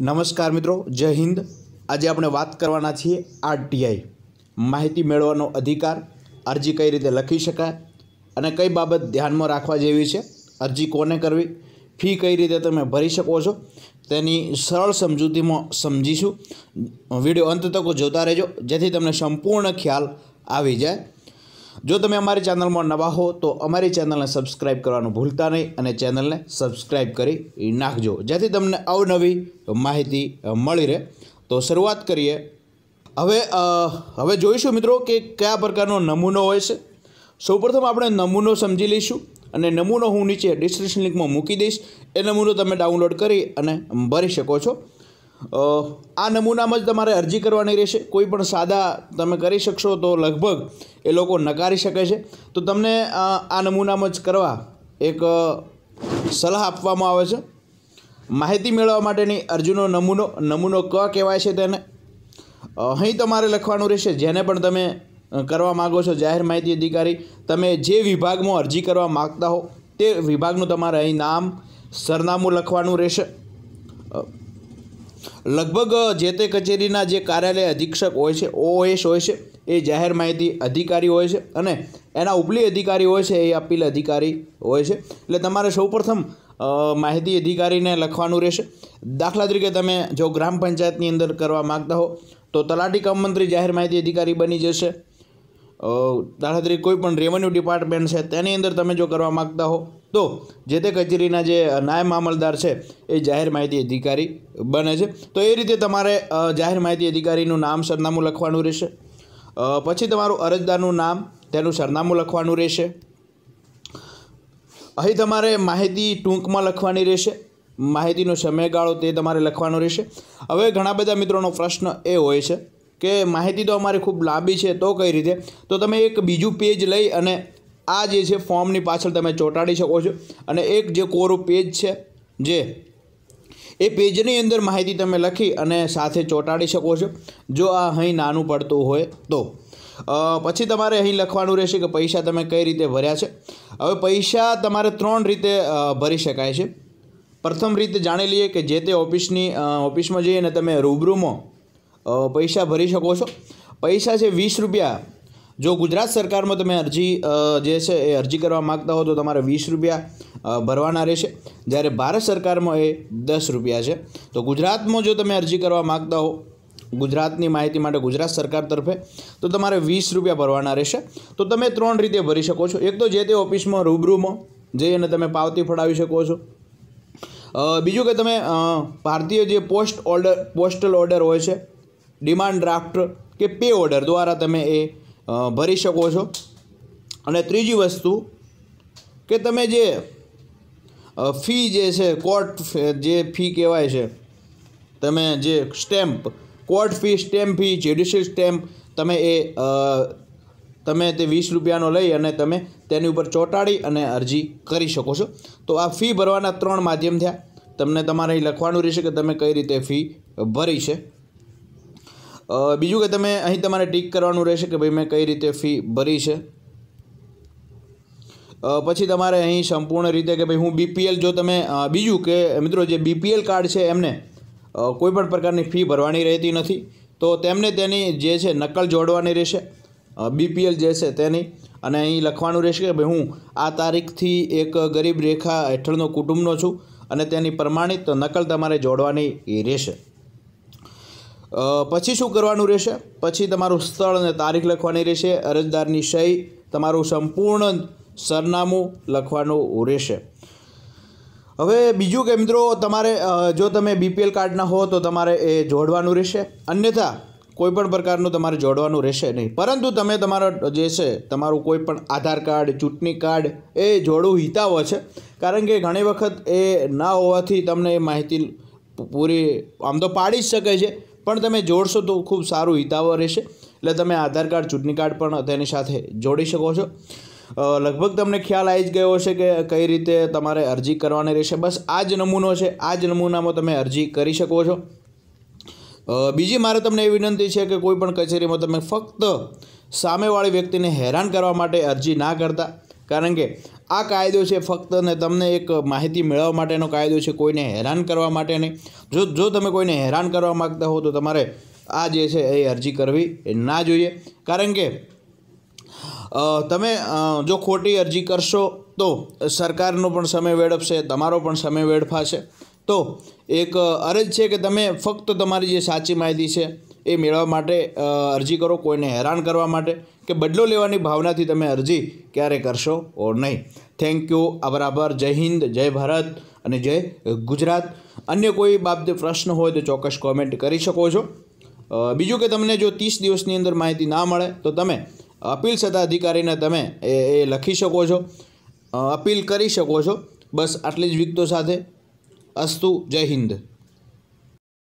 નમસ્કાર મિત્રો જય હિન્દ આજે આપણે વાત કરવાના છીએ આરટીઆઈ માહિતી મેળવવાનો અધિકાર અરજી કઈ રીતે લખી શકાય અને કઈ બાબત ધ્યાનમાં રાખવા જેવી છે અરજી કોને કરવી ફી કઈ રીતે તમે ભરી શકો છો તેની સરળ સમજૂતીમાં સમજીશું વિડીયો અંત તક જોતા રહેજો જેથી તમને સંપૂર્ણ ખ્યાલ આવી જાય જો તમે અમારી ચેનલમાં નવા હો તો અમારી ચેનલને સબસ્ક્રાઈબ કરવાનું ભૂલતા નહીં અને ચેનલને સબસ્ક્રાઈબ કરી નાખજો જેથી તમને અવનવી માહિતી મળી રહે તો શરૂઆત કરીએ હવે હવે જોઈશું મિત્રો કે કયા પ્રકારનો નમૂનો હોય છે સૌપ્રથમ આપણે નમૂનો સમજી લઈશું અને નમૂનો હું નીચે ડિસ્ક્રિપ્શન લિંકમાં મૂકી દઈશ એ નમૂનો તમે ડાઉનલોડ કરી અને ભરી શકો છો આ નમૂનામાં જ તમારે અરજી કરવાની રહેશે કોઈ પણ સાદા તમે કરી શકશો તો લગભગ એ લોકો નકારી શકે છે તો તમને આ નમૂનામાં જ કરવા એક સલાહ આપવામાં આવે છે માહિતી મેળવવા માટેની અરજીનો નમૂનો નમૂનો ક કહેવાય છે તેને અહીં તમારે લખવાનું રહેશે જેને પણ તમે કરવા માગો છો જાહેર માહિતી અધિકારી તમે જે વિભાગમાં અરજી કરવા માગતા હો તે વિભાગનું તમારે અહીં નામ સરનામું લખવાનું રહેશે લગભગ જે તે કચેરીના જે કાર્યાલય અધિક્ષક હોય છે ઓએસ હોય છે એ જાહેર માહિતી અધિકારી હોય છે અને એના ઉપલી અધિકારી હોય છે એ અપીલ અધિકારી હોય છે એટલે તમારે સૌપ્રથમ માહિતી અધિકારીને લખવાનું રહેશે દાખલા તરીકે તમે જો ગ્રામ પંચાયતની અંદર કરવા માગતા હો તો તલાટી કામ મંત્રી જાહેર માહિતી અધિકારી બની જશે દાખલા કોઈ પણ રેવન્યુ ડિપાર્ટમેન્ટ છે તેની અંદર તમે જો કરવા માગતા હો તો જે તે કચેરીના જે નાયબ મામલદાર છે એ જાહેર માહિતી અધિકારી બને છે તો એ રીતે તમારે જાહેર માહિતી અધિકારીનું નામ સરનામું લખવાનું રહેશે પછી તમારું અરજદારનું નામ તેનું સરનામું લખવાનું રહેશે અહીં તમારે માહિતી ટૂંકમાં લખવાની રહેશે માહિતીનો સમયગાળો તે તમારે લખવાનો રહેશે હવે ઘણા બધા મિત્રોનો પ્રશ્ન એ હોય છે કે માહિતી તો અમારી ખૂબ લાંબી છે તો કઈ રીતે તો તમે એક બીજું પેજ લઈ અને આ જે છે ફોર્મની પાછળ તમે ચોંટાડી શકો છો અને એક જે કોરું પેજ છે જે એ પેજની અંદર માહિતી તમે લખી અને સાથે ચોંટાડી શકો છો જો આ અહીં નાનું પડતું હોય તો પછી તમારે અહીં લખવાનું રહેશે કે પૈસા તમે કઈ રીતે ભર્યા છે હવે પૈસા તમારે ત્રણ રીતે ભરી શકાય છે પ્રથમ રીતે જાણી લઈએ કે જે તે ઓફિસની ઓફિસમાં જઈએ અને તમે રૂબરૂમાં પૈસા ભરી શકો છો પૈસા છે વીસ રૂપિયા જો ગુજરાત સરકારમાં તમે અરજી જે છે એ અરજી કરવા માગતા હો તો તમારે વીસ રૂપિયા ભરવાના રહેશે જ્યારે ભારત સરકારમાં એ દસ રૂપિયા છે તો ગુજરાતમાં જો તમે અરજી કરવા માગતા હો ગુજરાતની માહિતી માટે ગુજરાત સરકાર તરફે તો તમારે વીસ રૂપિયા ભરવાના રહેશે તો તમે ત્રણ રીતે ભરી શકો છો એક તો જે તે ઓફિસમાં રૂબરૂમાં જઈ તમે પાવતી ફડાવી શકો છો બીજું કે તમે ભારતીય જે પોસ્ટ ઓર્ડર પોસ્ટલ ઓર્ડર હોય છે ડિમાન્ડ ડ્રાફ્ટ કે પે ઓર્ડર દ્વારા તમે એ ભરી શકો છો અને ત્રીજી વસ્તુ કે તમે જે ફી જે છે કોર્ટ જે ફી કહેવાય છે તમે જે stamp court fee stamp fee judicial stamp તમે એ તમે તે વીસ રૂપિયાનો લઈ અને તમે તેની ઉપર ચોંટાડી અને અરજી કરી શકો છો તો આ ફી ભરવાના ત્રણ માધ્યમ થયા તમને તમારે લખવાનું રહેશે કે તમે કઈ રીતે ફી ભરી છે બીજું કે તમે અહીં તમારે ટીક કરવાનું રહેશે કે ભાઈ મેં કઈ રીતે ફી ભરી છે પછી તમારે અહીં સંપૂર્ણ રીતે કે ભાઈ હું બીપીએલ જો તમે બીજું કે મિત્રો જે બીપીએલ કાર્ડ છે એમને કોઈપણ પ્રકારની ફી ભરવાની રહેતી નથી તો તેમને તેની જે છે નકલ જોડવાની રહેશે બીપીએલ જે છે તેની અને અહીં લખવાનું રહેશે કે ભાઈ હું આ તારીખથી એક ગરીબ રેખા હેઠળનો કુટુંબનો છું અને તેની પ્રમાણિત નકલ તમારે જોડવાની રહેશે પછી શું કરવાનું રહેશે પછી તમારું સ્થળ અને તારીખ લખવાની રહેશે અરજદારની સહી તમારું સંપૂર્ણ સરનામું લખવાનું રહેશે હવે બીજું કે મિત્રો તમારે જો તમે બીપીએલ કાર્ડના હો તો તમારે એ જોડવાનું રહેશે અન્યથા કોઈપણ પ્રકારનું તમારે જોડવાનું રહેશે નહીં પરંતુ તમે તમારો જે છે તમારું કોઈપણ આધાર કાર્ડ ચૂંટણી કાર્ડ એ જોડવું હિતાવ છે કારણ કે ઘણી વખત એ ના હોવાથી તમને એ માહિતી પૂરી આમ તો પાડી જ શકે છે પણ તમે જોડશો તો ખૂબ સારું હિતાવહ રહેશે એટલે તમે આધાર કાર્ડ ચૂંટણી કાર્ડ પણ તેની સાથે જોડી શકો છો લગભગ તમને ખ્યાલ આવી જ ગયો હશે કે કઈ રીતે તમારે અરજી કરવાની રહેશે બસ આ જ નમૂનો છે આ જ નમૂનામાં તમે અરજી કરી શકો છો બીજી મારે તમને એ વિનંતી છે કે કોઈ પણ કચેરીમાં તમે ફક્ત સામેવાળી વ્યક્તિને હેરાન કરવા માટે અરજી ના કરતા કારણ કે આ કાયદો છે ફક્ત ને તમને એક માહિતી મેળવવા માટેનો કાયદો છે કોઈને હેરાન કરવા માટે નહીં જો જો તમે કોઈને હેરાન કરવા માગતા હો તો તમારે આ જે છે એ અરજી કરવી એ ના જોઈએ કારણ કે તમે જો ખોટી અરજી કરશો તો સરકારનો પણ સમય વેડફશે તમારો પણ સમય વેડફાશે તો એક અરજ છે કે તમે ફક્ત તમારી જે સાચી માહિતી છે એ મેળવવા માટે અરજી કરો કોઈને હેરાન કરવા માટે કે બદલો લેવાની ભાવનાથી તમે અરજી ક્યારે કરશો ઓ નહીં થેન્ક યુ આભાર આભાર જય હિન્દ જય ભારત અને જય ગુજરાત અન્ય કોઈ બાબતે પ્રશ્ન હોય તો ચોક્કસ કોમેન્ટ કરી શકો છો બીજું કે તમને જો ત્રીસ દિવસની અંદર માહિતી ના મળે તો તમે અપીલ સત્તાધિકારીને તમે એ એ લખી શકો છો અપીલ કરી શકો છો બસ આટલી જ વિગતો સાથે અસ્તુ જય હિન્દ